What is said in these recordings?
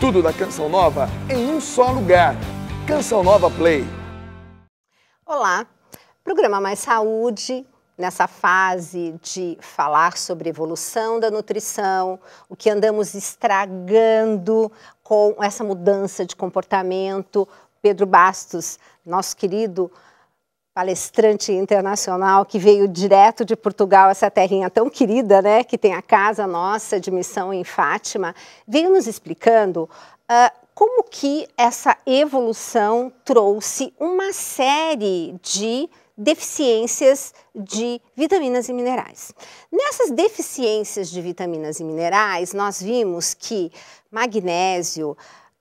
Tudo da Canção Nova em um só lugar. Canção Nova Play. Olá, programa Mais Saúde. Nessa fase de falar sobre evolução da nutrição, o que andamos estragando com essa mudança de comportamento, Pedro Bastos, nosso querido palestrante internacional que veio direto de Portugal, essa terrinha tão querida, né, que tem a casa nossa de missão em Fátima, veio nos explicando uh, como que essa evolução trouxe uma série de deficiências de vitaminas e minerais. Nessas deficiências de vitaminas e minerais, nós vimos que magnésio,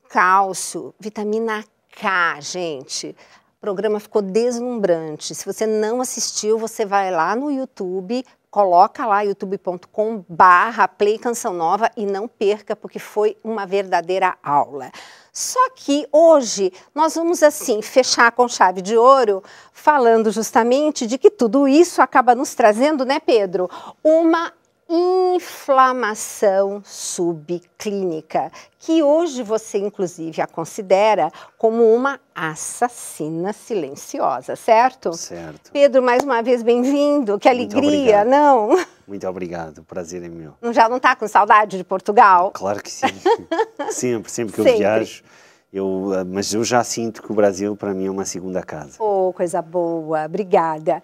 cálcio, vitamina K, gente, o programa ficou deslumbrante. Se você não assistiu, você vai lá no YouTube, coloca lá youtube.com barra play canção nova e não perca, porque foi uma verdadeira aula. Só que hoje nós vamos assim fechar com chave de ouro, falando justamente de que tudo isso acaba nos trazendo, né, Pedro, uma inflamação subclínica, que hoje você inclusive a considera como uma assassina silenciosa, certo? Certo. Pedro, mais uma vez bem-vindo. Que alegria, Muito não? Muito obrigado, o prazer é meu. Já não está com saudade de Portugal? Claro que sim. sempre, sempre que eu viajo. Eu, ah, mas eu já sinto que o Brasil para mim é uma segunda casa. Oh, coisa boa, obrigada.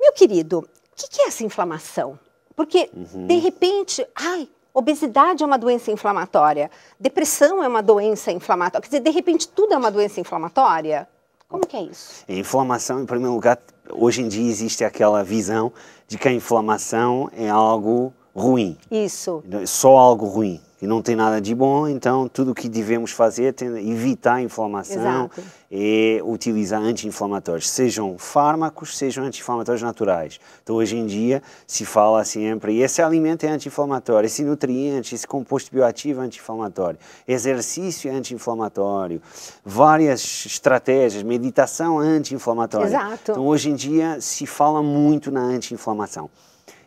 Meu querido, o que, que é essa inflamação? Porque, uhum. de repente, ai, obesidade é uma doença inflamatória, depressão é uma doença inflamatória. Quer dizer, de repente, tudo é uma doença inflamatória? Como que é isso? Inflamação, em primeiro lugar, hoje em dia existe aquela visão de que a inflamação é algo ruim. Isso. Só algo ruim que não tem nada de bom, então tudo o que devemos fazer é evitar a inflamação Exato. e utilizar anti-inflamatórios, sejam fármacos, sejam anti-inflamatórios naturais. Então hoje em dia se fala sempre, esse alimento é anti-inflamatório, esse nutriente, esse composto bioativo é anti-inflamatório, exercício é anti-inflamatório, várias estratégias, meditação é anti-inflamatória. Então hoje em dia se fala muito na anti-inflamação.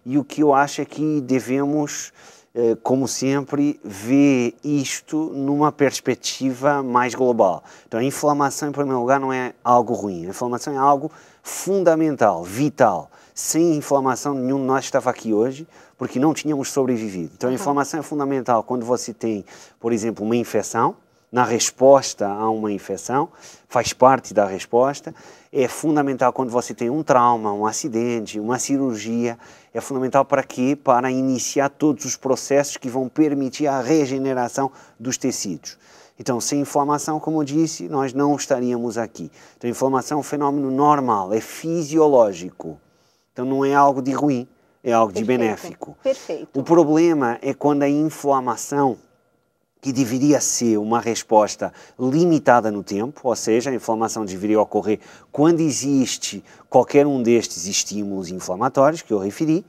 E o que eu acho é que devemos eh, como sempre, vê isto numa perspectiva mais global. Então, a inflamação, em primeiro lugar, não é algo ruim. A inflamação é algo fundamental, vital. Sem inflamação, nenhum de nós estava aqui hoje, porque não tínhamos sobrevivido. Então, a inflamação é fundamental quando você tem, por exemplo, uma infecção, na resposta a uma infecção, faz parte da resposta. É fundamental quando você tem um trauma, um acidente, uma cirurgia, é fundamental para quê? Para iniciar todos os processos que vão permitir a regeneração dos tecidos. Então, sem inflamação, como eu disse, nós não estaríamos aqui. Então, inflamação é um fenômeno normal, é fisiológico. Então, não é algo de ruim, é algo Perfeito. de benéfico. Perfeito. O problema é quando a inflamação que deveria ser uma resposta limitada no tempo, ou seja, a inflamação deveria ocorrer quando existe qualquer um destes estímulos inflamatórios que eu referi,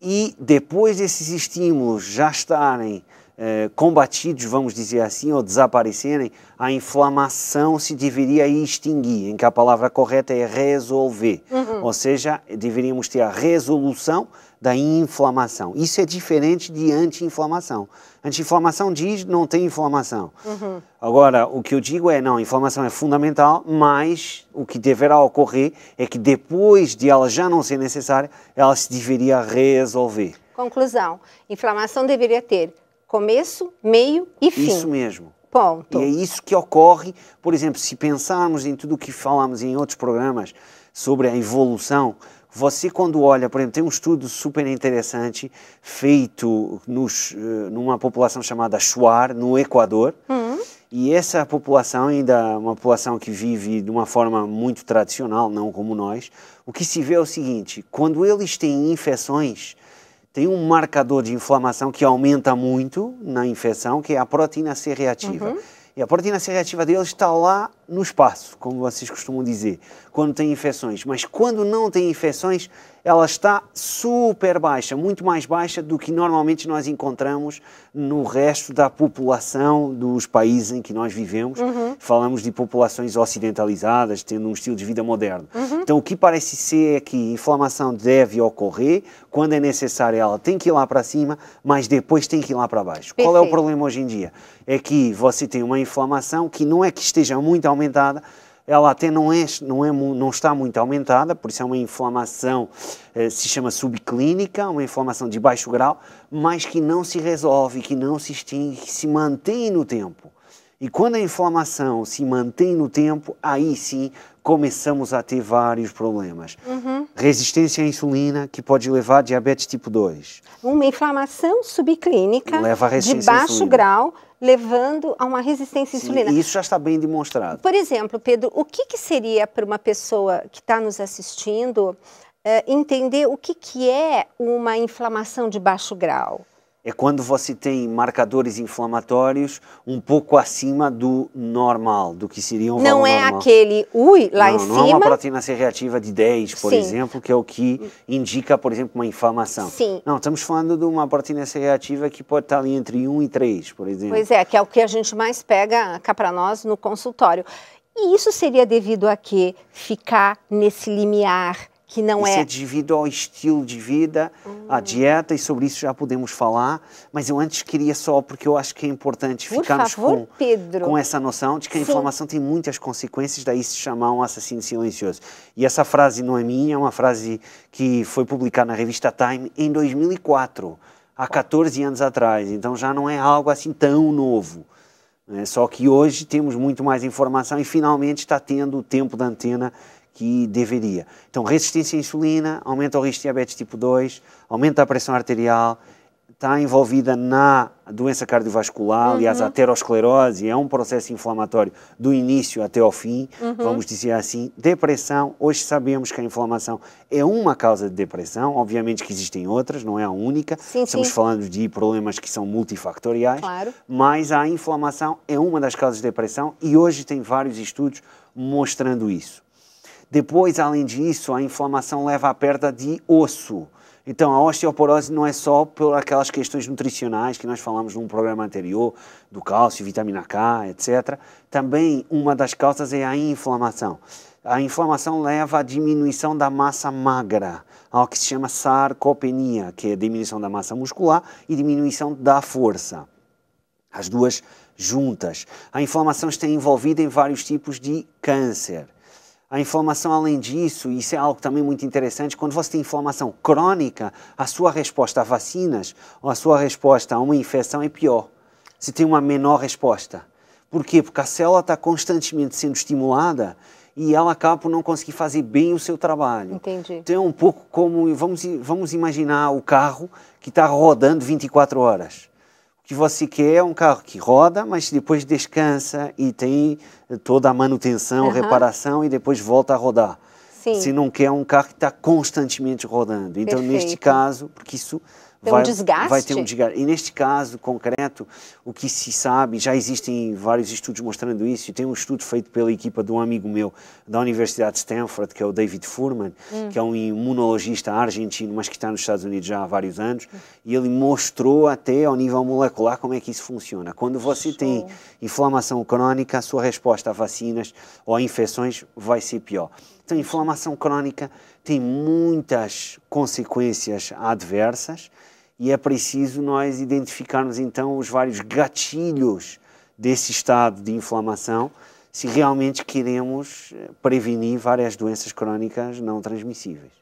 e depois desses estímulos já estarem eh, combatidos, vamos dizer assim, ou desaparecerem, a inflamação se deveria extinguir, em que a palavra correta é resolver, uhum. ou seja, deveríamos ter a resolução da inflamação. Isso é diferente de anti-inflamação. Anti-inflamação diz não tem inflamação. Uhum. Agora, o que eu digo é não, a inflamação é fundamental, mas o que deverá ocorrer é que depois de ela já não ser necessária, ela se deveria resolver. Conclusão: inflamação deveria ter começo, meio e fim. Isso mesmo. Ponto. E é isso que ocorre, por exemplo, se pensarmos em tudo o que falamos em outros programas sobre a evolução, você, quando olha, por exemplo, tem um estudo super interessante feito nos, eh, numa população chamada Shuar, no Equador. Uhum. E essa população, ainda é uma população que vive de uma forma muito tradicional, não como nós, o que se vê é o seguinte: quando eles têm infecções, tem um marcador de inflamação que aumenta muito na infecção, que é a proteína C reativa. Uhum e a proteína C-reativa deles está lá no espaço, como vocês costumam dizer, quando tem infecções. Mas quando não tem infecções, ela está super baixa, muito mais baixa do que normalmente nós encontramos no resto da população dos países em que nós vivemos. Uhum. Falamos de populações ocidentalizadas, tendo um estilo de vida moderno. Uhum. Então, o que parece ser é que inflamação deve ocorrer, quando é necessário ela tem que ir lá para cima, mas depois tem que ir lá para baixo. Perfeito. Qual é o problema hoje em dia? É que você tem uma inflamação que não é que esteja muito aumentada, ela até não, é, não, é, não está muito aumentada, por isso é uma inflamação, eh, se chama subclínica, uma inflamação de baixo grau, mas que não se resolve, que não se extingue, que se mantém no tempo. E quando a inflamação se mantém no tempo, aí sim começamos a ter vários problemas. Uhum. Resistência à insulina, que pode levar a diabetes tipo 2. Uma inflamação subclínica de baixo grau levando a uma resistência à insulina. Sim, isso já está bem demonstrado. Por exemplo, Pedro, o que, que seria para uma pessoa que está nos assistindo é, entender o que, que é uma inflamação de baixo grau? é quando você tem marcadores inflamatórios um pouco acima do normal, do que seria um não valor é normal. Não é aquele ui lá não, em não cima. Não é uma proteína C reativa de 10, por Sim. exemplo, que é o que indica, por exemplo, uma inflamação. Sim. Não, estamos falando de uma proteína C reativa que pode estar ali entre 1 e 3, por exemplo. Pois é, que é o que a gente mais pega cá para nós no consultório. E isso seria devido a quê? Ficar nesse limiar que não isso é... Isso é devido ao estilo de vida, hum. à dieta, e sobre isso já podemos falar, mas eu antes queria só, porque eu acho que é importante Por ficarmos favor, com, Pedro. com essa noção de que a Sim. inflamação tem muitas consequências, daí se chamar um assassino silencioso. E essa frase não é minha, é uma frase que foi publicada na revista Time em 2004, há 14 anos atrás, então já não é algo assim tão novo. Né? Só que hoje temos muito mais informação e finalmente está tendo o tempo da antena que deveria. Então, resistência à insulina aumenta o risco de diabetes tipo 2, aumenta a pressão arterial, está envolvida na doença cardiovascular, uhum. aliás, a aterosclerose, é um processo inflamatório do início até ao fim, uhum. vamos dizer assim. Depressão, hoje sabemos que a inflamação é uma causa de depressão, obviamente que existem outras, não é a única. Sim, Estamos sim. falando de problemas que são multifactoriais, claro. mas a inflamação é uma das causas de depressão e hoje tem vários estudos mostrando isso. Depois, além disso, a inflamação leva à perda de osso. Então, a osteoporose não é só por aquelas questões nutricionais que nós falamos num programa anterior, do cálcio, vitamina K, etc. Também uma das causas é a inflamação. A inflamação leva à diminuição da massa magra, ao que se chama sarcopenia, que é diminuição da massa muscular e diminuição da força. As duas juntas. A inflamação está envolvida em vários tipos de câncer. A inflamação, além disso, isso é algo também muito interessante, quando você tem inflamação crônica, a sua resposta a vacinas ou a sua resposta a uma infecção é pior. Você tem uma menor resposta. Por quê? Porque a célula está constantemente sendo estimulada e ela acaba por não conseguir fazer bem o seu trabalho. Entendi. Então é um pouco como, vamos, vamos imaginar o carro que está rodando 24 horas que você quer é um carro que roda, mas depois descansa e tem toda a manutenção, uhum. reparação e depois volta a rodar. Sim. Se não quer é um carro que está constantemente rodando. Então, Perfeito. neste caso, porque isso pelo vai, desgaste? Vai ter um desgaste. E neste caso concreto, o que se sabe, já existem vários estudos mostrando isso, e tem um estudo feito pela equipa de um amigo meu da Universidade de Stanford, que é o David Furman, hum. que é um imunologista argentino, mas que está nos Estados Unidos já há vários anos, hum. e ele mostrou até ao nível molecular como é que isso funciona. Quando você Show. tem inflamação crónica, a sua resposta a vacinas ou a infecções vai ser pior. Então, inflamação crónica tem muitas consequências adversas e é preciso nós identificarmos então os vários gatilhos desse estado de inflamação se realmente queremos eh, prevenir várias doenças crônicas não transmissíveis.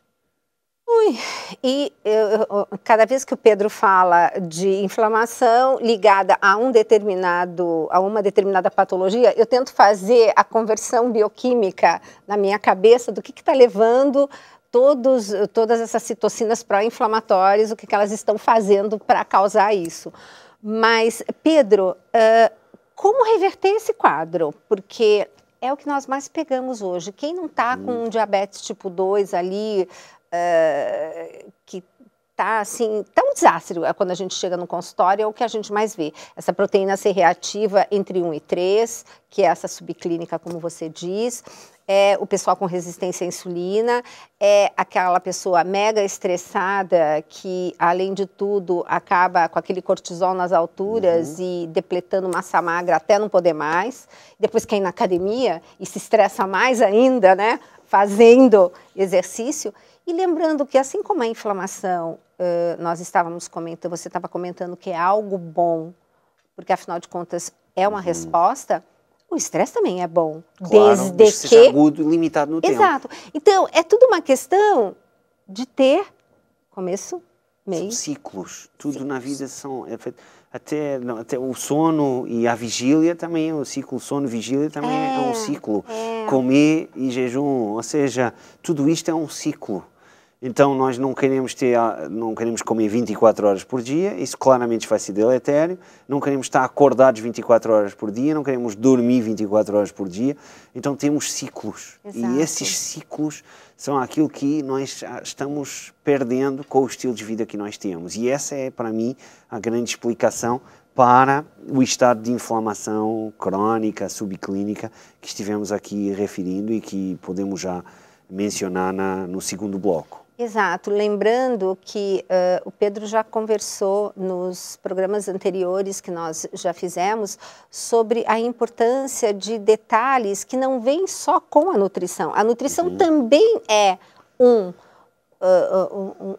Ui, e eu, cada vez que o Pedro fala de inflamação ligada a um determinado, a uma determinada patologia, eu tento fazer a conversão bioquímica na minha cabeça do que está levando todos, todas essas citocinas pró-inflamatórias, o que, que, elas estão fazendo para causar isso. Mas, Pedro, uh, como reverter esse quadro? Porque é o que nós mais pegamos hoje. Quem não está com hum. um diabetes tipo 2 ali, uh, que tá assim, tá um desastre é, quando a gente chega no consultório, é o que a gente mais vê. Essa proteína ser reativa entre 1 e 3, que é essa subclínica, como você diz, é o pessoal com resistência à insulina, é aquela pessoa mega estressada que, além de tudo, acaba com aquele cortisol nas alturas uhum. e depletando massa magra até não poder mais. Depois é na academia e se estressa mais ainda, né? Fazendo exercício. E lembrando que, assim como a inflamação, uh, nós estávamos comentando, você estava comentando que é algo bom, porque afinal de contas é uma uhum. resposta, o estresse também é bom. Claro, desde que. Seja agudo, limitado no Exato. tempo. Exato. Então, é tudo uma questão de ter começo, meio. São ciclos. Tudo ciclos. na vida são. É até, não, até o sono e a vigília também é o ciclo. Sono-vigília também é, é, um ciclo. É. Comer e jejum. Ou seja, tudo isto é um ciclo. Então nós não queremos ter, ah, não queremos comer 24 horas por dia, isso claramente vai ser deletério, não queremos estar acordados 24 horas por dia, não queremos dormir 24 horas por dia, então temos ciclos. Exato. E esses ciclos são aquilo que nós ah, estamos perdendo com o estilo de vida que nós temos. E essa é, para mim, a grande explicação para o estado de inflamação crónica subclínica, que estivemos aqui referindo e que podemos já mencionar na, no segundo bloco. Exato, lembrando que uh, o Pedro já conversou nos programas anteriores que nós já fizemos sobre a importância de detalhes que não vêm só com a nutrição. A nutrição uhum. também é um Uh, um,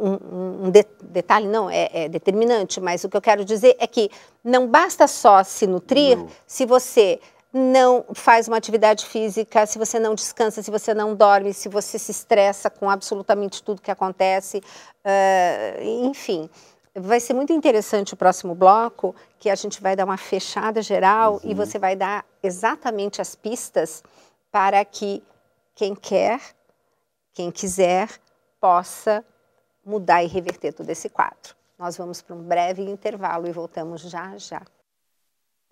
um, um de, detalhe não é, é, determinante, mas o que eu quero dizer é que não basta só se nutrir não. Uhum. se você não faz uma atividade física, se você não descansa, se você não dorme, se você se estressa com absolutamente tudo que acontece, uh, enfim. Vai ser muito interessante o próximo bloco, que a gente vai dar uma fechada geral uhum. e você vai dar exatamente as pistas para que quem quer, quem quiser, possa mudar e reverter todo esse quadro. Nós vamos para um breve intervalo e voltamos já já.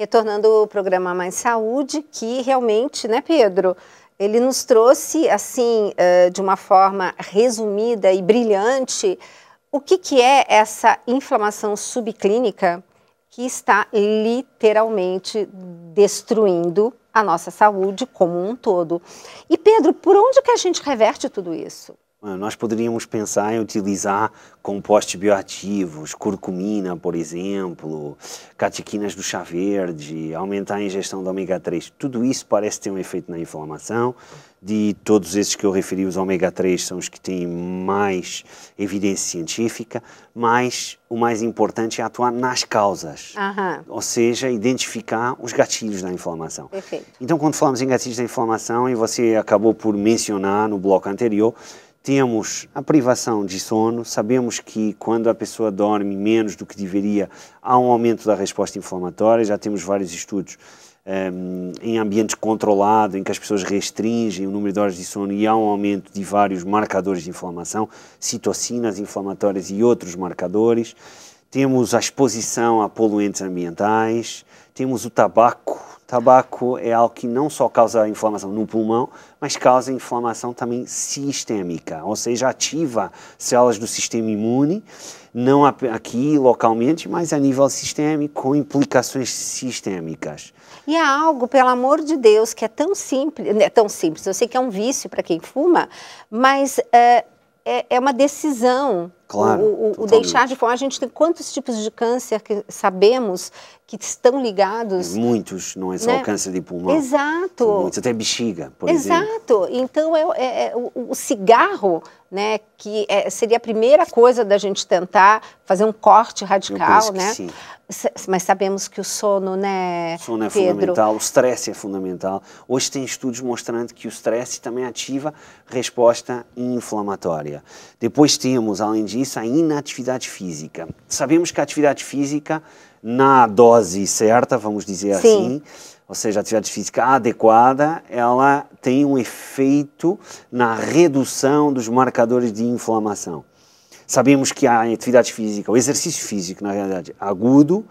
Retornando o programa Mais Saúde, que realmente, né, Pedro, ele nos trouxe, assim, eh, de uma forma resumida e brilhante, o que, que é essa inflamação subclínica que está literalmente destruindo a nossa saúde como um todo. E Pedro, por onde que a gente reverte tudo isso? Nós poderíamos pensar em utilizar compostos bioativos, curcumina, por exemplo, catequinas do chá verde, aumentar a ingestão de ômega 3. Tudo isso parece ter um efeito na inflamação. De todos esses que eu referi, os ômega 3 são os que têm mais evidência científica, mas o mais importante é atuar nas causas, ou seja, identificar os gatilhos da inflamação. Perfeito. Então, quando falamos em gatilhos da inflamação, e você acabou por mencionar no bloco anterior, temos a privação de sono, sabemos que quando a pessoa dorme menos do que deveria, há um aumento da resposta inflamatória, já temos vários estudos um, ehm, em ambientes controlados, em que as pessoas restringem o número de horas de sono e há um aumento de vários marcadores de inflamação, citocinas inflamatórias e outros marcadores temos a exposição a poluentes ambientais, temos o tabaco. Tabaco é algo que não só causa inflamação no pulmão, mas causa inflamação também sistêmica, ou seja, ativa células do sistema imune, não aqui localmente, mas a nível sistêmico, com implicações sistêmicas. E há algo, pelo amor de Deus, que é tão simples, é tão simples, eu sei que é um vício para quem fuma, mas eh, é, é uma decisão Claro, o, o, o deixar de fora. A gente tem quantos tipos de câncer que sabemos que estão ligados? É, muitos, não é só né? o câncer de pulmão. Exato. Muitos, até bexiga, por Exato. exemplo. Exato. Então, é, é, é o, o, cigarro, né, que é, seria a primeira coisa da gente tentar fazer um corte radical, né? sim. Mas sabemos que o sono, né, O sono é Pedro? fundamental, o estresse é fundamental. Hoje tem estudos mostrando que o estresse também ativa resposta inflamatória. Depois temos, além disso, isso ainda a física. Sabemos que a atividade física, na dose certa, vamos dizer Sim. assim, ou seja, a atividade física adequada, ela tem um efeito na redução dos marcadores de inflamação. Sabemos que a atividade física, o exercício físico, na realidade, agudo,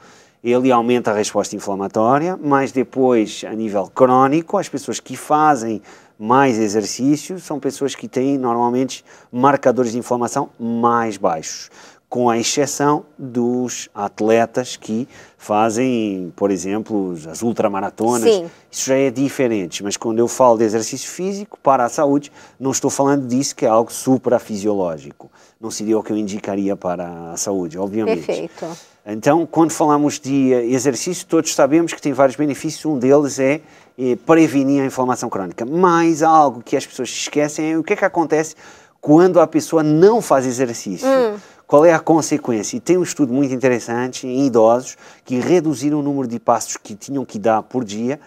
ele aumenta a resposta inflamatória, mas depois, a nível crônico, as pessoas que fazem mais exercício são pessoas que têm normalmente marcadores de inflamação mais baixos, com a exceção dos atletas que fazem, por exemplo, as ultramaratonas. Sim. Isso já é diferente, mas quando eu falo de exercício físico para a saúde, não estou falando disso que é algo suprafisiológico. Não seria o que eu indicaria para a saúde, obviamente. Perfeito. Então, quando falamos de exercício, todos sabemos que tem vários benefícios. Um deles é prevenir a inflamação crónica. Mas algo que as pessoas esquecem é o que é que acontece quando a pessoa não faz exercício. Hum. Qual é a consequência? E tem um estudo muito interessante em idosos que reduziram o número de passos que tinham que dar por dia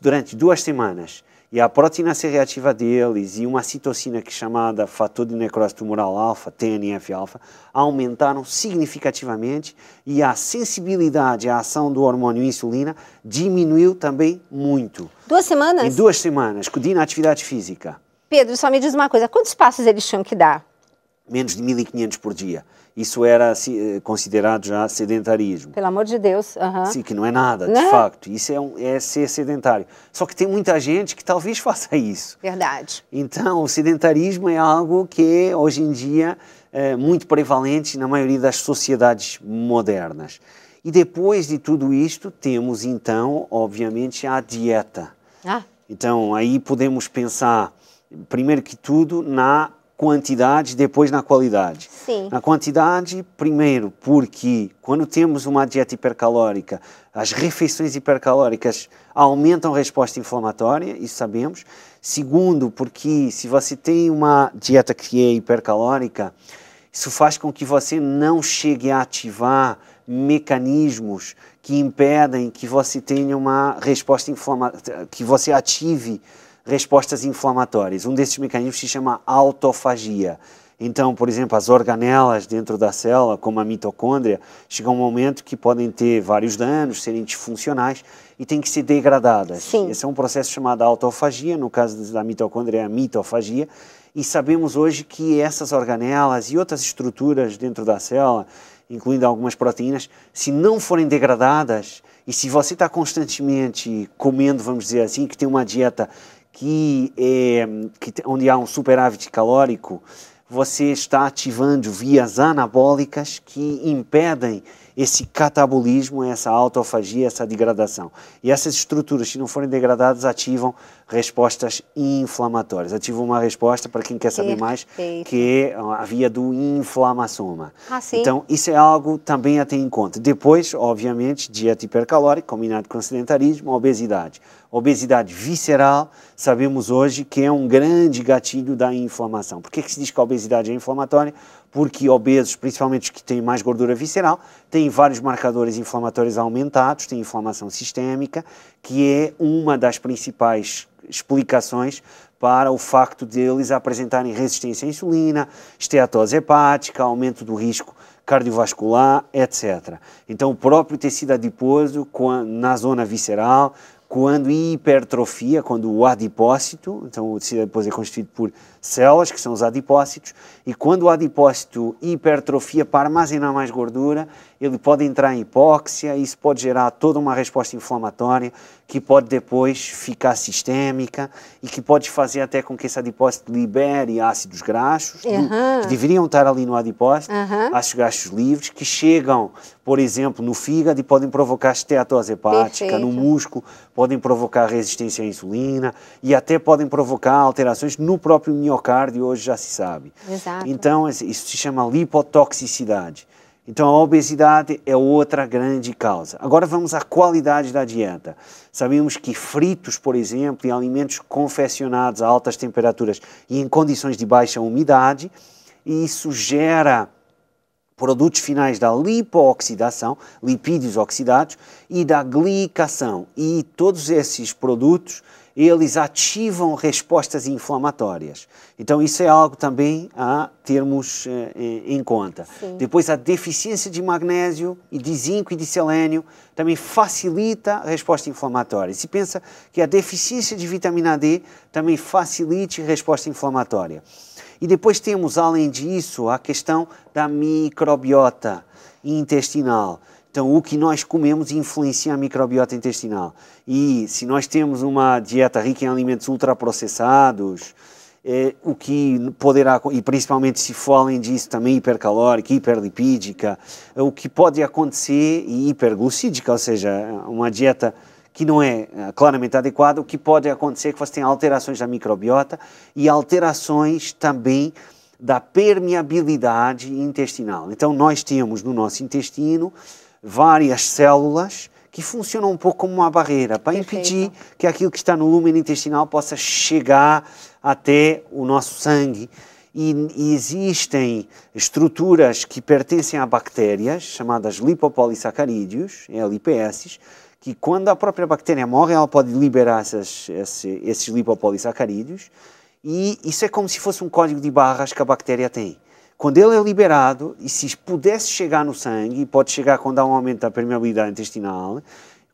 durante duas semanas. E a proteína C reativa deles e uma citocina que é chamada fator de necrose tumoral alfa, TNF-alfa, aumentaram significativamente e a sensibilidade à ação do hormônio insulina diminuiu também muito. Duas semanas? Em duas semanas, com na atividade física. Pedro, só me diz uma coisa, quantos passos eles tinham que dar? menos de 1.500 por dia. Isso era assim, eh, considerado já sedentarismo. Pelo amor de Deus. Sim, que não é nada, não de é? facto. Isso é, um, é, ser sedentário. Só que tem muita gente que talvez faça isso. Verdade. Então, o sedentarismo é algo que é, hoje em dia é muito prevalente na maioria das sociedades modernas. E depois de tudo isto, temos então, obviamente, a dieta. Ah. Então, aí podemos pensar, primeiro que tudo, na quantidade, depois na qualidade. Sim. Na quantidade, primeiro, porque quando temos uma dieta hipercalórica, as refeições hipercalóricas aumentam a resposta inflamatória, isso sabemos. Segundo, porque se você tem uma dieta que é hipercalórica, isso faz com que você não chegue a ativar mecanismos que impedem que você tenha uma resposta inflamatória, que você ative respostas inflamatórias. Um desses mecanismos se chama autofagia. Então, por exemplo, as organelas dentro da célula, como a mitocôndria, chegam a um momento que podem ter vários danos, serem disfuncionais e têm que ser degradadas. Sim. Esse é um processo chamado autofagia, no caso da mitocôndria é a mitofagia, e sabemos hoje que essas organelas e outras estruturas dentro da célula, incluindo algumas proteínas, se não forem degradadas, e se você está constantemente comendo, vamos dizer assim, que tem uma dieta que é, que, onde há um superávit calórico, você está ativando vias anabólicas que impedem esse catabolismo, essa autofagia, essa degradação. E essas estruturas, se não forem degradadas, ativam respostas inflamatórias. Ativam uma resposta, para quem quer saber mais, que é a via do inflamassoma. Ah, então, isso é algo também a ter em conta. Depois, obviamente, dieta hipercalórica, combinado com sedentarismo, obesidade. Obesidade visceral, sabemos hoje que é um grande gatilho da inflamação. Por que, que se diz que a obesidade é inflamatória? porque obesos, principalmente os que têm mais gordura visceral, têm vários marcadores inflamatórios aumentados, têm inflamação sistémica, que é uma das principais explicações para o facto deles apresentarem resistência à insulina, esteatose hepática, aumento do risco cardiovascular, etc. Então, o próprio tecido adiposo na zona visceral, quando hipertrofia, quando o adipócito, então o tecido adiposo é constituído por células, que são os adipócitos, e quando o adipócito hipertrofia para armazenar mais gordura, ele pode entrar em hipóxia, isso pode gerar toda uma resposta inflamatória que pode depois ficar sistêmica e que pode fazer até com que esse adipócito libere ácidos graxos uhum. que deveriam estar ali no adipócito, uhum. ácidos graxos livres, que chegam, por exemplo, no fígado e podem provocar esteatose hepática, Perfeito. no músculo, podem provocar resistência à insulina e até podem provocar alterações no próprio miocárdio, hoje já se sabe. Exato. Então, isso se chama lipotoxicidade. Então, a obesidade é outra grande causa. Agora vamos à qualidade da dieta. Sabemos que fritos, por exemplo, e alimentos confeccionados a altas temperaturas e em condições de baixa umidade, isso gera produtos finais da lipooxidação, lipídios oxidados, e da glicação. E todos esses produtos eles ativam respostas inflamatórias. Então, isso é algo também a termos eh, eh, em conta. Sim. Depois, a deficiência de magnésio e de zinco e de selênio também facilita a resposta inflamatória. Se pensa que a deficiência de vitamina D também facilite a resposta inflamatória. E depois temos, além disso, a questão da microbiota intestinal. Então, o que nós comemos influencia a microbiota intestinal. E se nós temos uma dieta rica em alimentos ultraprocessados, é, o que poderá, e principalmente se falem disso também hipercalórica, hiperlipídica, é, o que pode acontecer, e hiperglucídica, ou seja, uma dieta que não é, é claramente adequada, o que pode acontecer é que você tenha alterações da microbiota e alterações também da permeabilidade intestinal. Então, nós temos no nosso intestino várias células que funcionam um pouco como uma barreira para Perfeito. impedir que aquilo que está no lúmen intestinal possa chegar até o nosso sangue. E, e existem estruturas que pertencem a bactérias, chamadas lipopolissacarídeos, LPS, que quando a própria bactéria morre, ela pode liberar essas, esses, esses lipopolissacarídeos, e isso é como se fosse um código de barras que a bactéria tem. Quando ele é liberado, e se pudesse chegar no sangue, e pode chegar quando há um aumento da permeabilidade intestinal, o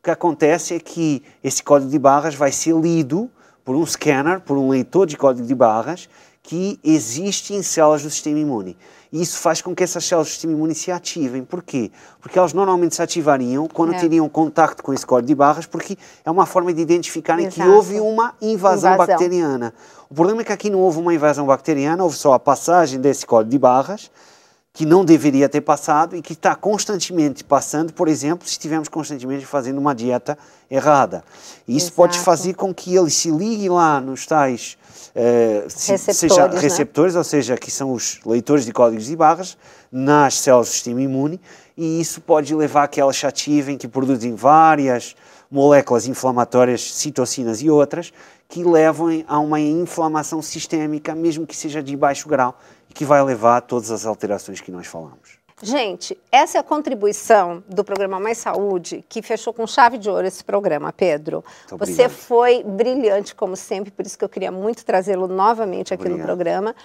que acontece é que esse código de barras vai ser lido por um scanner, por um leitor de código de barras, que existe em células do sistema imune. E isso faz com que essas células do sistema imune se ativem. Porquê? Porque elas normalmente se ativariam quando é. teriam contacto com esse código de barras, porque é uma forma de identificarem Exato. que houve uma invasão, invasão, bacteriana. O problema é que aqui não houve uma invasão bacteriana, houve só a passagem desse código de barras que não deveria ter passado e que está constantemente passando, por exemplo, se estivermos constantemente fazendo uma dieta errada. E isso Exato. pode fazer com que ele se ligue lá nos tais eh, receptores, seja, né? receptores, ou seja, que são os leitores de códigos de barras, nas células do sistema imune, e isso pode levar a que elas ativem, que produzem várias moléculas inflamatórias, citocinas e outras, que levam a uma inflamação sistêmica, mesmo que seja de baixo grau, que vai levar a todas as alterações que nós falamos. Gente, essa é a contribuição do programa Mais Saúde, que fechou com chave de ouro esse programa, Pedro. Você brilhante. foi brilhante, como sempre, por isso que eu queria muito trazê-lo novamente aqui Obrigado. no programa.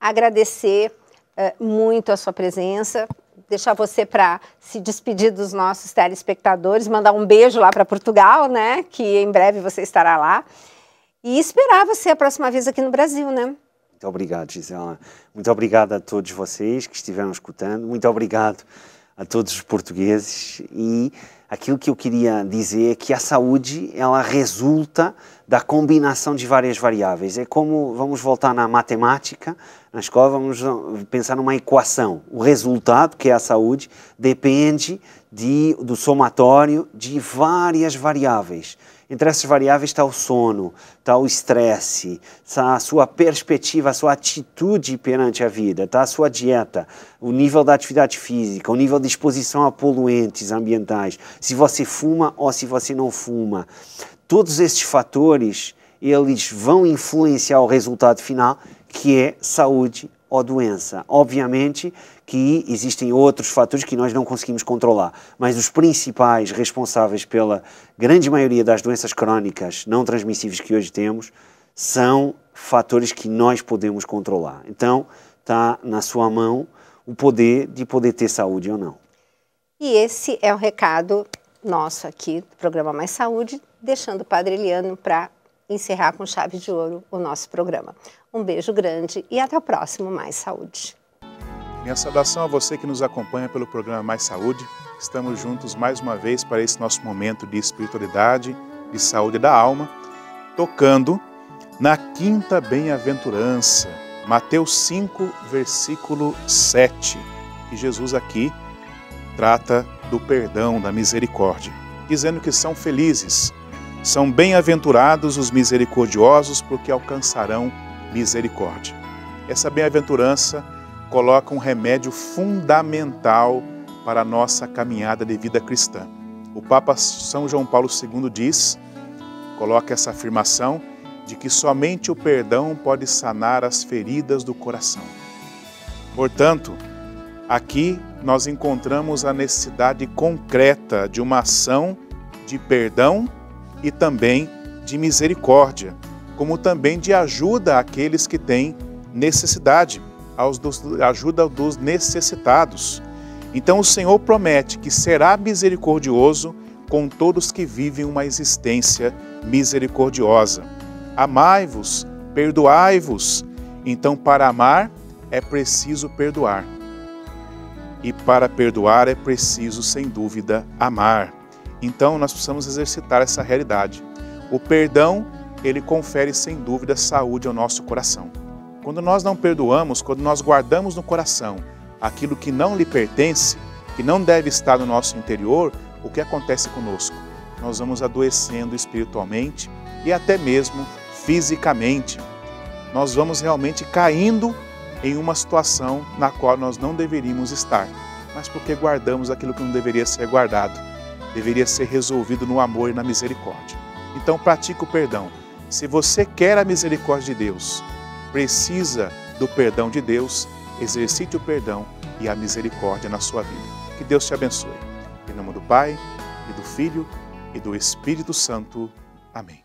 Agradecer é, muito a sua presença deixar você para se despedir dos nossos telespectadores, mandar um beijo lá para Portugal, né? Que em breve você estará lá. E esperar você a próxima vez aqui no Brasil, né? Muito obrigado, Gisela. Muito obrigado a todos vocês que estiveram escutando. Muito obrigado a todos os portugueses. E aquilo que eu queria dizer é que a saúde, ela resulta da combinação de várias variáveis. É como, vamos voltar na matemática, na escola vamos pensar numa equação. O resultado, que é a saúde, depende de, do somatório de várias variáveis. Entre essas variáveis está o sono, está o estresse, está a sua perspectiva, a sua atitude perante a vida, está a sua dieta, o nível da atividade física, o nível de exposição a poluentes ambientais, se você fuma ou se você não fuma. Todos esses fatores, eles vão influenciar o resultado final, que é saúde ou doença. Obviamente que existem outros fatores que nós não conseguimos controlar, mas os principais responsáveis pela grande maioria das doenças crónicas não transmissíveis que hoje temos são fatores que nós podemos controlar. Então, está na sua mão o poder de poder ter saúde ou não. E esse é o recado nosso aqui do programa Mais Saúde, deixando o Padre Eliano para encerrar com chave de ouro o nosso programa. Um beijo grande e até o próximo Mais Saúde. Minha saudação a você que nos acompanha pelo programa Mais Saúde. Estamos juntos mais uma vez para esse nosso momento de espiritualidade, de saúde da alma, tocando na quinta bem-aventurança, Mateus 5, versículo 7, que Jesus aqui trata do perdão, da misericórdia, dizendo que são felizes são bem-aventurados os misericordiosos, porque alcançarão misericórdia. Essa bem-aventurança coloca um remédio fundamental para a nossa caminhada de vida cristã. O Papa São João Paulo II diz, coloca essa afirmação, de que somente o perdão pode sanar as feridas do coração. Portanto, aqui nós encontramos a necessidade concreta de uma ação de perdão e também de misericórdia, como também de ajuda àqueles que têm necessidade, aos dos, ajuda dos necessitados. Então o Senhor promete que será misericordioso com todos que vivem uma existência misericordiosa. Amai-vos, perdoai-vos. Então, para amar é preciso perdoar. E para perdoar é preciso, sem dúvida, amar. Então nós precisamos exercitar essa realidade. O perdão, ele confere sem dúvida saúde ao nosso coração. Quando nós não perdoamos, quando nós guardamos no coração aquilo que não lhe pertence, que não deve estar no nosso interior, o que acontece conosco? Nós vamos adoecendo espiritualmente e até mesmo fisicamente. Nós vamos realmente caindo em uma situação na qual nós não deveríamos estar, mas porque guardamos aquilo que não deveria ser guardado deveria ser resolvido no amor e na misericórdia. Então pratique o perdão. Se você quer a misericórdia de Deus, precisa do perdão de Deus, exercite o perdão e a misericórdia na sua vida. Que Deus te abençoe. Em nome do Pai, e do Filho, e do Espírito Santo. Amém.